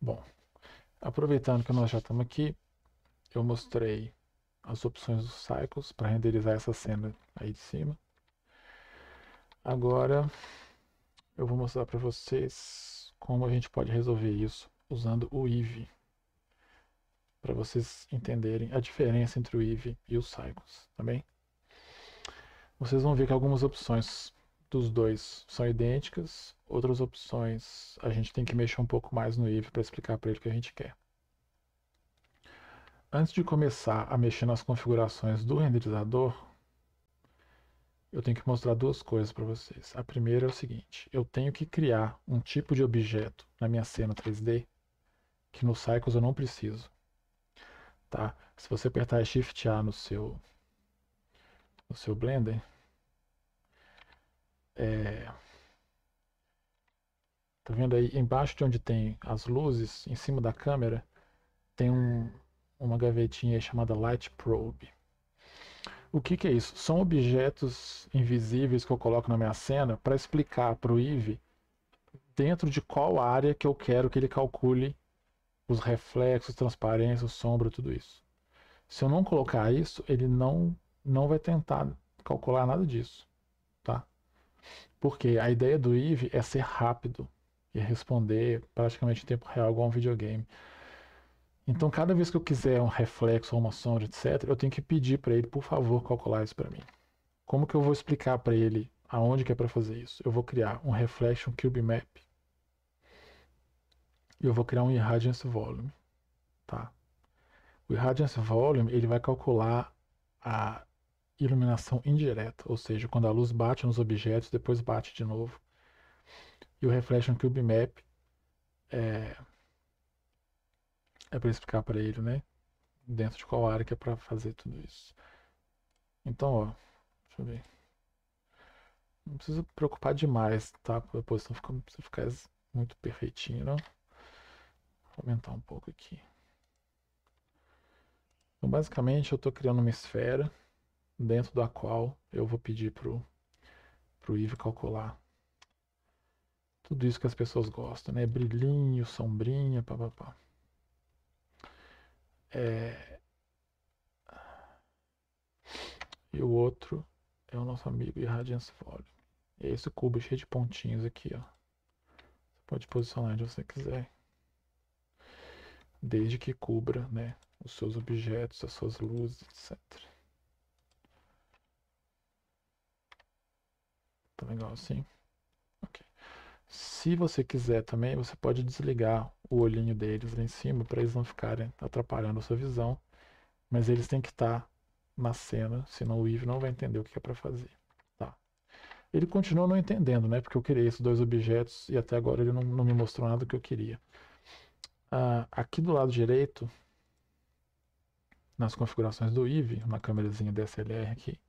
Bom, aproveitando que nós já estamos aqui, eu mostrei as opções dos cycles para renderizar essa cena aí de cima. Agora eu vou mostrar para vocês como a gente pode resolver isso usando o IV para vocês entenderem a diferença entre o IV e os cycles, tá bem? Vocês vão ver que algumas opções dos dois são idênticas. Outras opções a gente tem que mexer um pouco mais no if para explicar para ele o que a gente quer. Antes de começar a mexer nas configurações do renderizador, eu tenho que mostrar duas coisas para vocês. A primeira é o seguinte, eu tenho que criar um tipo de objeto na minha cena 3D que no Cycles eu não preciso. Tá? Se você apertar Shift A no seu, no seu Blender, é... Tá vendo aí embaixo de onde tem as luzes, em cima da câmera, tem um, uma gavetinha chamada Light Probe. O que, que é isso? São objetos invisíveis que eu coloco na minha cena para explicar para o IV dentro de qual área que eu quero que ele calcule os reflexos, transparência, sombra, tudo isso. Se eu não colocar isso, ele não, não vai tentar calcular nada disso. Porque a ideia do Eve é ser rápido e responder praticamente em tempo real, igual um videogame. Então, cada vez que eu quiser um reflexo ou uma sombra, etc., eu tenho que pedir para ele, por favor, calcular isso para mim. Como que eu vou explicar para ele aonde que é para fazer isso? Eu vou criar um reflection cube map e eu vou criar um irradiance volume, tá? O irradiance volume ele vai calcular a iluminação indireta, ou seja, quando a luz bate nos objetos, depois bate de novo. E o Reflection Cube Map é, é para explicar para ele, né? Dentro de qual área que é para fazer tudo isso. Então, ó, deixa eu ver. Não precisa preocupar demais, tá? A posição fica, não precisa ficar muito perfeitinho, não. Vou aumentar um pouco aqui. Então, basicamente, eu estou criando uma esfera dentro da qual eu vou pedir pro, pro Ivo calcular tudo isso que as pessoas gostam, né? Brilhinho, sombrinha, papapá. É... E o outro é o nosso amigo Irradiance Volume. É esse cubo cheio de pontinhos aqui, ó. Você pode posicionar onde você quiser. Desde que cubra, né, os seus objetos, as suas luzes, etc. Tá legal assim? Ok. Se você quiser também, você pode desligar o olhinho deles lá em cima para eles não ficarem atrapalhando a sua visão. Mas eles têm que estar tá na cena, senão o Eve não vai entender o que é para fazer. Tá. Ele continua não entendendo, né? Porque eu criei esses dois objetos e até agora ele não, não me mostrou nada que eu queria. Ah, aqui do lado direito, nas configurações do Eve, na câmerazinha DSLR aqui,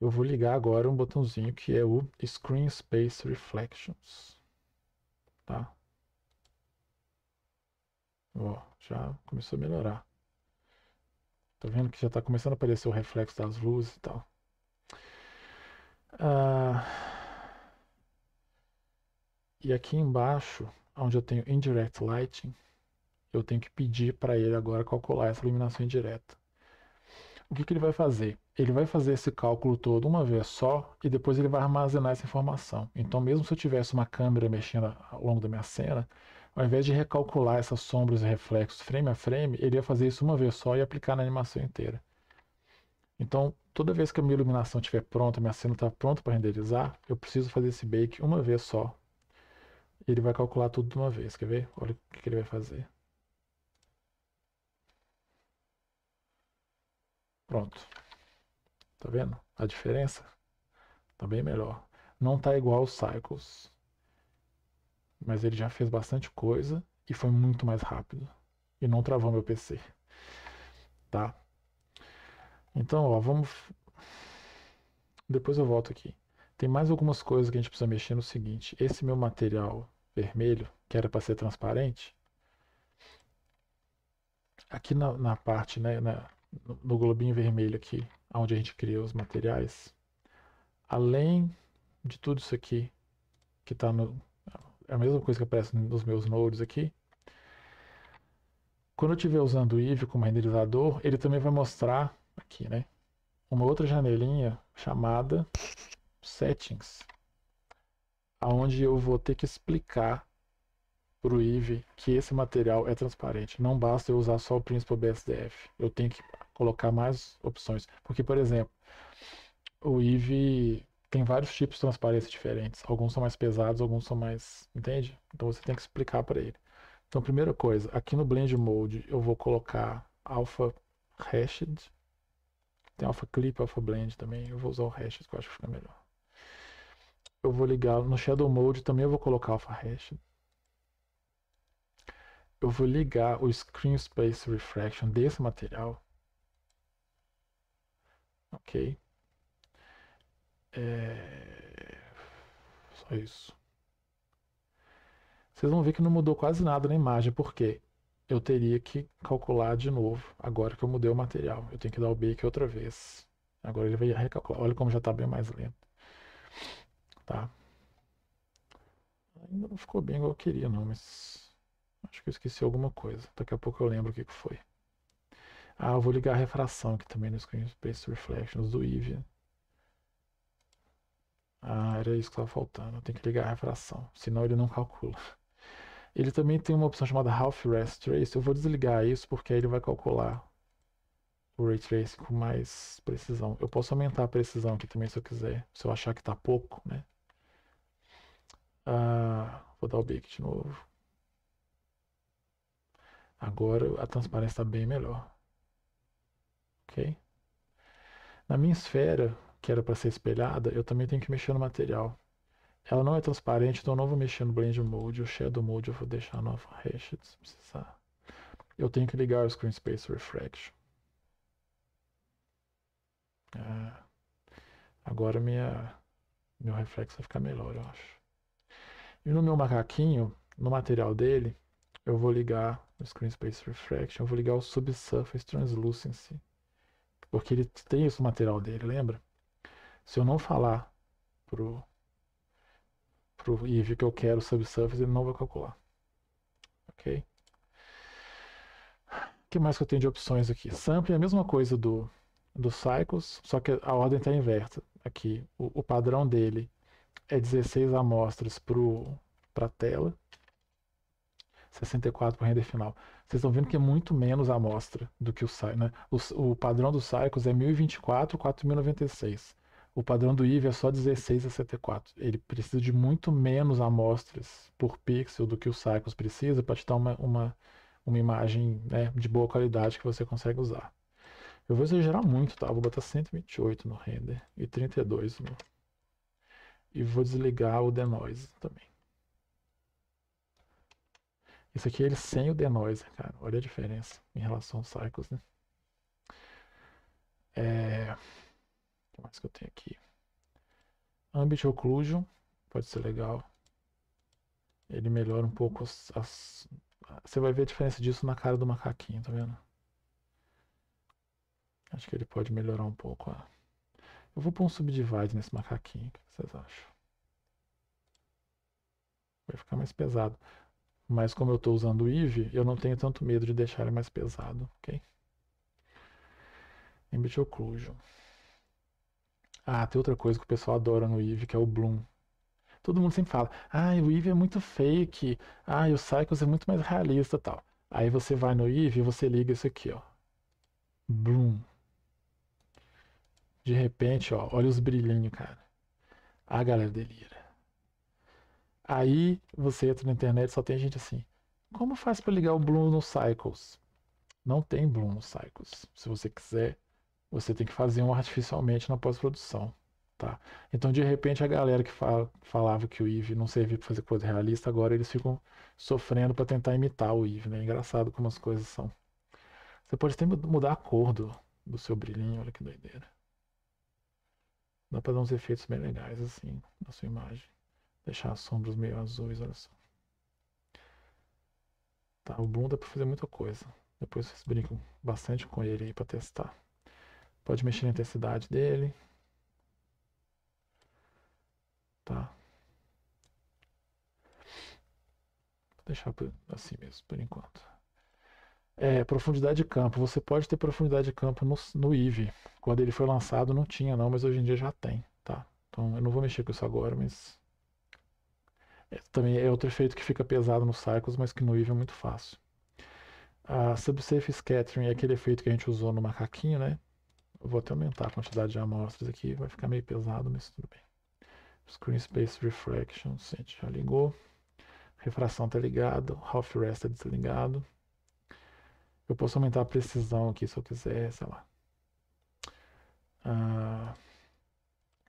eu vou ligar agora um botãozinho que é o Screen Space Reflections. Tá? Ó, já começou a melhorar. Tá vendo que já está começando a aparecer o reflexo das luzes e tal. Ah, e aqui embaixo, onde eu tenho Indirect Lighting, eu tenho que pedir para ele agora calcular essa iluminação indireta. O que, que ele vai fazer? ele vai fazer esse cálculo todo uma vez só e depois ele vai armazenar essa informação. Então, mesmo se eu tivesse uma câmera mexendo ao longo da minha cena, ao invés de recalcular essas sombras e reflexos frame a frame, ele ia fazer isso uma vez só e aplicar na animação inteira. Então, toda vez que a minha iluminação estiver pronta, minha cena está pronta para renderizar, eu preciso fazer esse bake uma vez só. Ele vai calcular tudo de uma vez, quer ver? Olha o que ele vai fazer. Pronto. Tá vendo a diferença? Tá bem melhor. Não tá igual aos Cycles. Mas ele já fez bastante coisa e foi muito mais rápido. E não travou meu PC. Tá? Então, ó, vamos... Depois eu volto aqui. Tem mais algumas coisas que a gente precisa mexer no seguinte. Esse meu material vermelho, que era para ser transparente, aqui na, na parte, né, na, no globinho vermelho aqui, onde a gente cria os materiais, além de tudo isso aqui, que está no... É a mesma coisa que aparece nos meus nodes aqui. Quando eu estiver usando o Eevee como renderizador, ele também vai mostrar aqui, né? Uma outra janelinha chamada Settings, aonde eu vou ter que explicar para o IVE que esse material é transparente. Não basta eu usar só o Principal BSDF. Eu tenho que colocar mais opções. Porque, por exemplo, o Eve tem vários tipos de transparência diferentes. Alguns são mais pesados, alguns são mais. Entende? Então você tem que explicar para ele. Então, primeira coisa, aqui no Blend Mode eu vou colocar Alpha Hashed. Tem Alpha Clip, Alpha Blend também. Eu vou usar o Hashed, que eu acho que fica melhor. Eu vou ligar no Shadow Mode também eu vou colocar Alpha Hashed. Eu vou ligar o Screen Space Refraction desse material Ok? É... Só isso. Vocês vão ver que não mudou quase nada na imagem, porque eu teria que calcular de novo, agora que eu mudei o material. Eu tenho que dar o bake outra vez. Agora ele vai recalcular. Olha como já está bem mais lento. Tá. Ainda não ficou bem igual eu queria, não, mas... Acho que eu esqueci alguma coisa. Daqui a pouco eu lembro o que, que foi. Ah, eu vou ligar a refração aqui também no Screen Space Reflections do IVIA. Ah, era isso que estava faltando. Eu tenho que ligar a refração, senão ele não calcula. Ele também tem uma opção chamada Half Rest Trace. Eu vou desligar isso porque aí ele vai calcular o Ray Trace com mais precisão. Eu posso aumentar a precisão aqui também se eu quiser, se eu achar que está pouco, né? Ah, vou dar o Bake de novo. Agora a transparência está bem melhor ok? Na minha esfera, que era para ser espelhada, eu também tenho que mexer no material. Ela não é transparente, então eu não vou mexer no Blend Mode, o Shadow Mode eu vou deixar nova hash se precisar. Eu tenho que ligar o Screen Space Refraction. Ah, agora minha, meu reflexo vai ficar melhor, eu acho. E no meu macaquinho, no material dele, eu vou ligar o Screen Space Refraction, eu vou ligar o Subsurface Translucency. Porque ele tem esse material dele, lembra? Se eu não falar pro, pro IV que eu quero subsurface, ele não vai calcular. Ok? O que mais que eu tenho de opções aqui? Sample é a mesma coisa do, do Cycles, só que a ordem está inversa. Aqui, o, o padrão dele é 16 amostras para a tela, 64 para render final vocês estão vendo que é muito menos a amostra do que o SAI, né? O, o padrão do SAICOS é 1024, 4096. O padrão do IV é só 16 a 74. Ele precisa de muito menos amostras por pixel do que o SAICOS precisa para te dar uma, uma, uma imagem né, de boa qualidade que você consegue usar. Eu vou exagerar muito, tá? Vou botar 128 no render e 32 no... E vou desligar o denoise também. Isso aqui é ele sem o denoiser, cara. Olha a diferença em relação aos cycles, né? É... O que mais que eu tenho aqui? Ambit Occlusion, pode ser legal. Ele melhora um pouco as, as... Você vai ver a diferença disso na cara do macaquinho, tá vendo? Acho que ele pode melhorar um pouco. Ó. Eu vou pôr um subdivide nesse macaquinho, o que vocês acham? Vai ficar mais pesado. Mas como eu estou usando o Eve, eu não tenho tanto medo de deixar ele mais pesado, ok? Embed Occlusion. Ah, tem outra coisa que o pessoal adora no Eve, que é o Bloom. Todo mundo sempre fala, ah, o Eve é muito fake, ah, o Cycles é muito mais realista tal. Aí você vai no Eve e você liga isso aqui, ó. Bloom. De repente, ó, olha os brilhinhos, cara. A galera delira. Aí você entra na internet só tem gente assim. Como faz para ligar o Bloom no Cycles? Não tem Bloom no Cycles. Se você quiser, você tem que fazer um artificialmente na pós-produção. Tá? Então, de repente, a galera que fala, falava que o Eve não servia para fazer coisa realista, agora eles ficam sofrendo para tentar imitar o Eve. Né? É engraçado como as coisas são. Você pode até mudar a cor do, do seu brilhinho, olha que doideira. Dá para dar uns efeitos bem legais assim na sua imagem. Deixar as sombras meio azuis, olha só. Tá, o Bloom dá é pra fazer muita coisa. Depois vocês brincam bastante com ele aí pra testar. Pode mexer na intensidade dele. Tá. Vou deixar assim mesmo, por enquanto. É, profundidade de campo. Você pode ter profundidade de campo no, no Eve. Quando ele foi lançado não tinha não, mas hoje em dia já tem, tá? Então eu não vou mexer com isso agora, mas é, também é outro efeito que fica pesado nos cycles, mas que no Eve é muito fácil. A Subsafe Scattering é aquele efeito que a gente usou no macaquinho, né? Eu vou até aumentar a quantidade de amostras aqui, vai ficar meio pesado, mas tudo bem. Screen Space Refraction, a gente já ligou. Refração está ligado, Half Rest é desligado. Eu posso aumentar a precisão aqui se eu quiser, sei lá. Ah... Uh...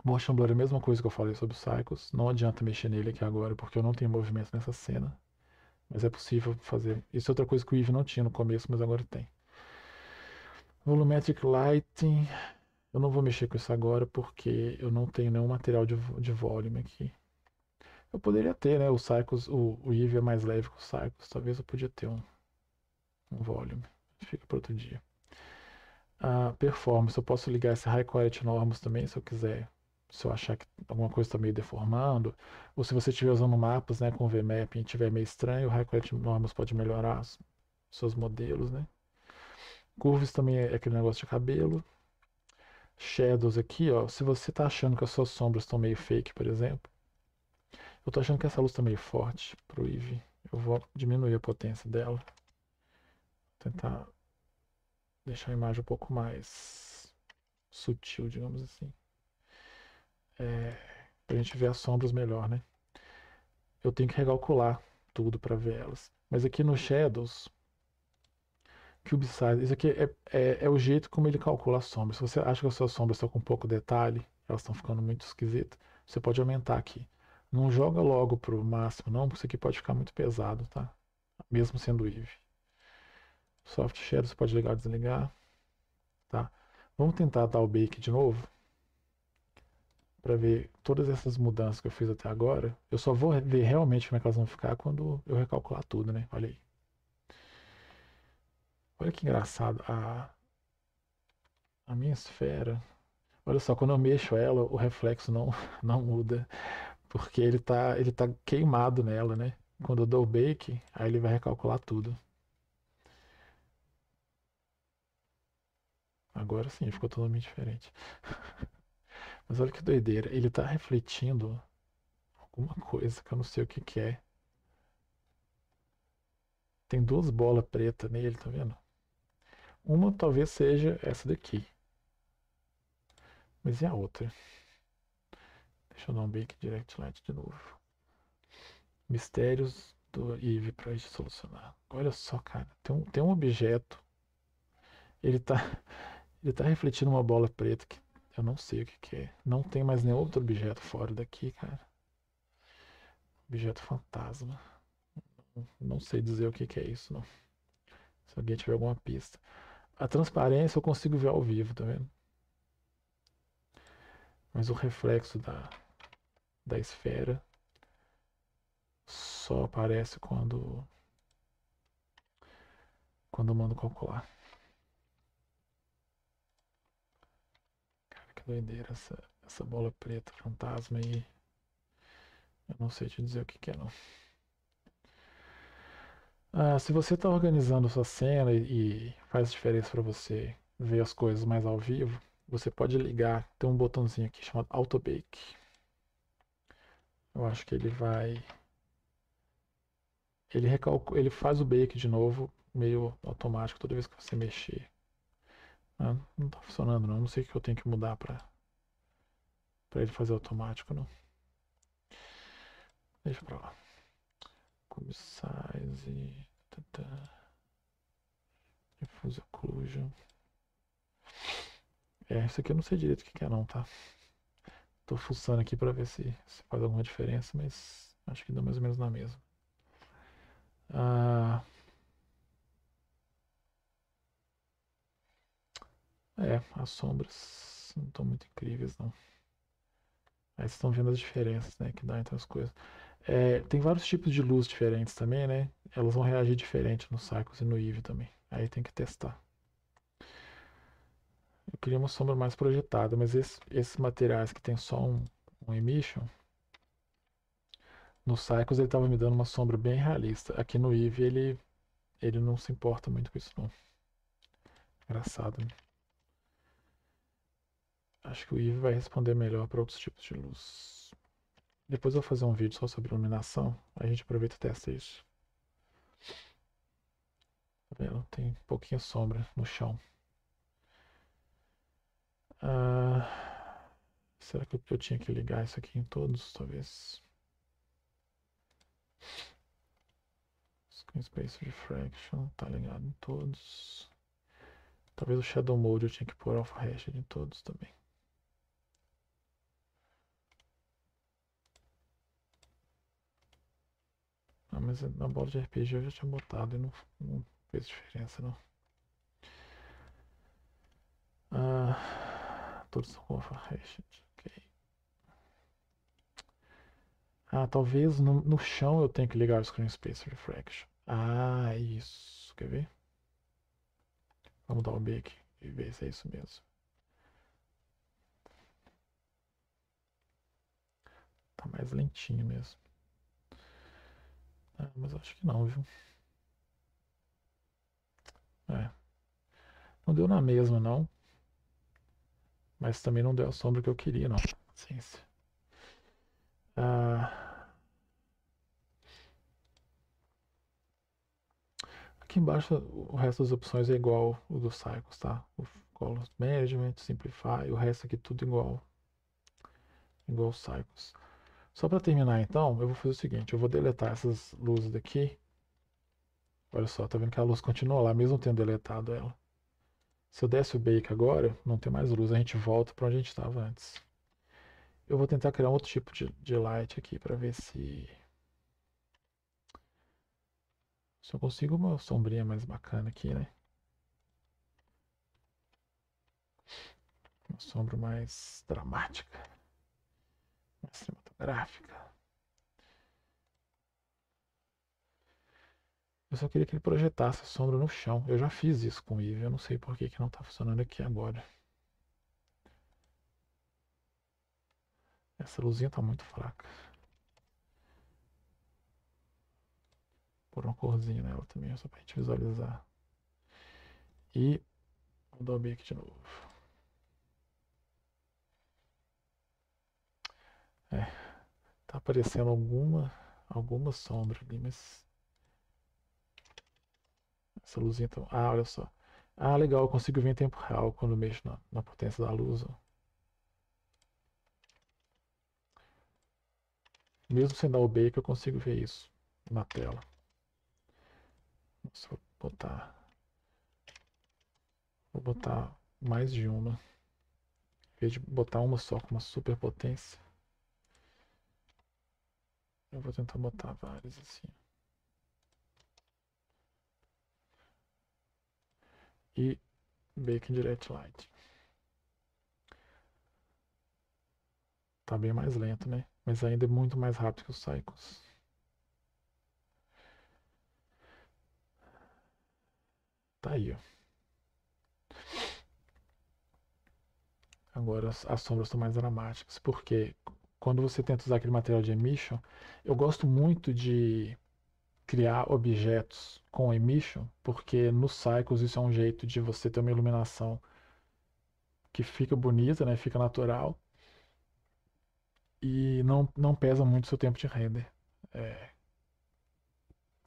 Morte é a mesma coisa que eu falei sobre os Cycles. Não adianta mexer nele aqui agora, porque eu não tenho movimento nessa cena. Mas é possível fazer. Isso é outra coisa que o Eve não tinha no começo, mas agora tem. Volumetric Lighting. Eu não vou mexer com isso agora, porque eu não tenho nenhum material de, de volume aqui. Eu poderia ter, né? O Cycles, o, o Eve é mais leve que o Cycles. Talvez eu podia ter um, um volume. Fica para outro dia. Uh, performance, eu posso ligar esse High Quality normals também, se eu quiser se eu achar que alguma coisa está meio deformando, ou se você estiver usando mapas né, com VMAP e estiver meio estranho, o High Normals pode melhorar os seus modelos. Né? Curves também é aquele negócio de cabelo. Shadows aqui, ó, se você está achando que as suas sombras estão meio fake, por exemplo, eu estou achando que essa luz está meio forte para o IV. Eu vou diminuir a potência dela. Tentar deixar a imagem um pouco mais sutil, digamos assim é, para a gente ver as sombras melhor, né? Eu tenho que recalcular tudo para ver elas. Mas aqui no Shadows, Cube Size, isso aqui é, é, é, o jeito como ele calcula as sombras. Se você acha que as suas sombras estão com pouco detalhe, elas estão ficando muito esquisitas, você pode aumentar aqui. Não joga logo pro máximo não, porque isso aqui pode ficar muito pesado, tá? Mesmo sendo Eve. Soft Shadows você pode ligar ou desligar, tá? Vamos tentar dar o bake de novo para ver todas essas mudanças que eu fiz até agora, eu só vou ver realmente como é que elas vão ficar quando eu recalcular tudo, né? Olha aí. Olha que engraçado. A, a minha esfera. Olha só, quando eu mexo ela, o reflexo não, não muda. Porque ele tá, ele tá queimado nela, né? Quando eu dou o bake, aí ele vai recalcular tudo. Agora sim, ficou totalmente diferente. Mas olha que doideira, ele está refletindo alguma coisa que eu não sei o que, que é. Tem duas bolas pretas nele, tá vendo? Uma talvez seja essa daqui. Mas e a outra? Deixa eu dar um bake direct light de novo. Mistérios do Eve para gente solucionar. Olha só, cara, tem um, tem um objeto. Ele está ele tá refletindo uma bola preta que eu não sei o que, que é. Não tem mais nenhum outro objeto fora daqui, cara. Objeto fantasma. Não sei dizer o que, que é isso, não. Se alguém tiver alguma pista. A transparência eu consigo ver ao vivo, tá vendo? Mas o reflexo da, da esfera só aparece quando quando eu mando calcular. que doideira essa, essa bola preta fantasma aí. Eu não sei te dizer o que, que é não. Ah, se você está organizando sua cena e, faz diferença para você ver as coisas mais ao vivo, você pode ligar, tem um botãozinho aqui chamado Auto Bake. Eu acho que ele vai ele recalcou, ele faz o bake de novo, meio automático toda vez que você mexer. Ah, não está funcionando não. Não sei o que eu tenho que mudar para para ele fazer automático não. Deixa para lá. Cube size. Tata. Tá, tá. Diffuse occlusion. É, isso aqui eu não sei direito o que, que é não, tá? Tô fuçando aqui para ver se, se faz alguma diferença, mas acho que deu mais ou menos na mesma. Ah. Uh... É, as sombras não estão muito incríveis, não. Aí vocês estão vendo as diferenças, né, que dá entre as coisas. É, tem vários tipos de luz diferentes também, né? Elas vão reagir diferente no Cycles e no Eve também. Aí tem que testar. Eu queria uma sombra mais projetada, mas esse, esses materiais que tem só um, um emission, no Cycles ele estava me dando uma sombra bem realista. Aqui no Eve ele, ele não se importa muito com isso não. Engraçado, né? Acho que o IV vai responder melhor para outros tipos de luz. Depois eu vou fazer um vídeo só sobre iluminação. A gente aproveita e testa isso. Tá vendo? Tem pouquinha sombra no chão. Ah, será que eu tinha que ligar isso aqui em todos, talvez? Screen Space Refraction, tá ligado em todos. Talvez o Shadow Mode eu tinha que pôr Alpha Hash em todos também. mas na bola de RPG eu já tinha botado e não, não fez diferença não. Ah, todos são confirmations, ok. Ah, talvez no, no chão eu tenha que ligar o Screen Space Refraction. Ah, é isso, quer ver? Vamos dar o um B aqui e ver se é isso mesmo. Tá mais lentinho mesmo. É, mas acho que não, viu? É. Não deu na mesma, não. Mas também não deu a sombra que eu queria, não. Ciência. Ah... Aqui embaixo o resto das opções é igual o dos Cycles, tá? O Columns Management, Simplify, o resto aqui tudo igual. Igual Cycles. Só para terminar então, eu vou fazer o seguinte, eu vou deletar essas luzes daqui. Olha só, tá vendo que a luz continua lá, mesmo tendo deletado ela. Se eu desse o bake agora, não tem mais luz, a gente volta para onde a gente estava antes. Eu vou tentar criar um outro tipo de, de light aqui para ver se... Se eu consigo uma sombrinha mais bacana aqui, né? Uma sombra mais dramática. Mais gráfica. Eu só queria que ele projetasse a sombra no chão. Eu já fiz isso com o Eve, eu não sei por que, que não está funcionando aqui agora. Essa luzinha está muito fraca. Por uma corzinha nela também, só para a gente visualizar. E vou dar o B aqui de novo. É, Tá aparecendo alguma, alguma sombra ali, mas... Essa luzinha tá... Ah, olha só. Ah, legal, eu consigo ver em tempo real quando mexo na, na potência da luz. Ó. Mesmo sem dar o bake, é eu consigo ver isso na tela. vou botar... Vou botar mais de uma. Em vez de botar uma só com uma super potência. Eu vou tentar botar vários assim. E Bacon Direct Light. Tá bem mais lento, né? Mas ainda é muito mais rápido que os Cycles. Tá aí, ó. Agora as sombras estão mais dramáticas, porque quando você tenta usar aquele material de emission, eu gosto muito de criar objetos com emission, porque no cycles isso é um jeito de você ter uma iluminação que fica bonita, né? Fica natural e não, não pesa muito o seu tempo de render. É...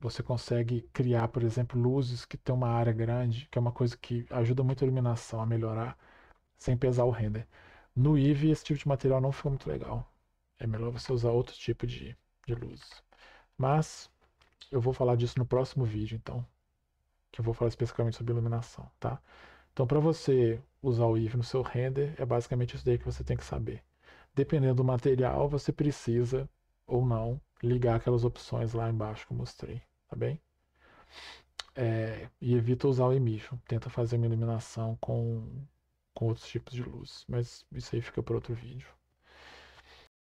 Você consegue criar, por exemplo, luzes que tem uma área grande, que é uma coisa que ajuda muito a iluminação a melhorar sem pesar o render. No Eevee esse tipo de material não ficou muito legal é melhor você usar outro tipo de, de luz. Mas eu vou falar disso no próximo vídeo, então, que eu vou falar especificamente sobre iluminação, tá? Então, para você usar o IF no seu render, é basicamente isso daí que você tem que saber. Dependendo do material, você precisa ou não ligar aquelas opções lá embaixo que eu mostrei, tá bem? É, e evita usar o emission, tenta fazer uma iluminação com, com outros tipos de luz, mas isso aí fica para outro vídeo.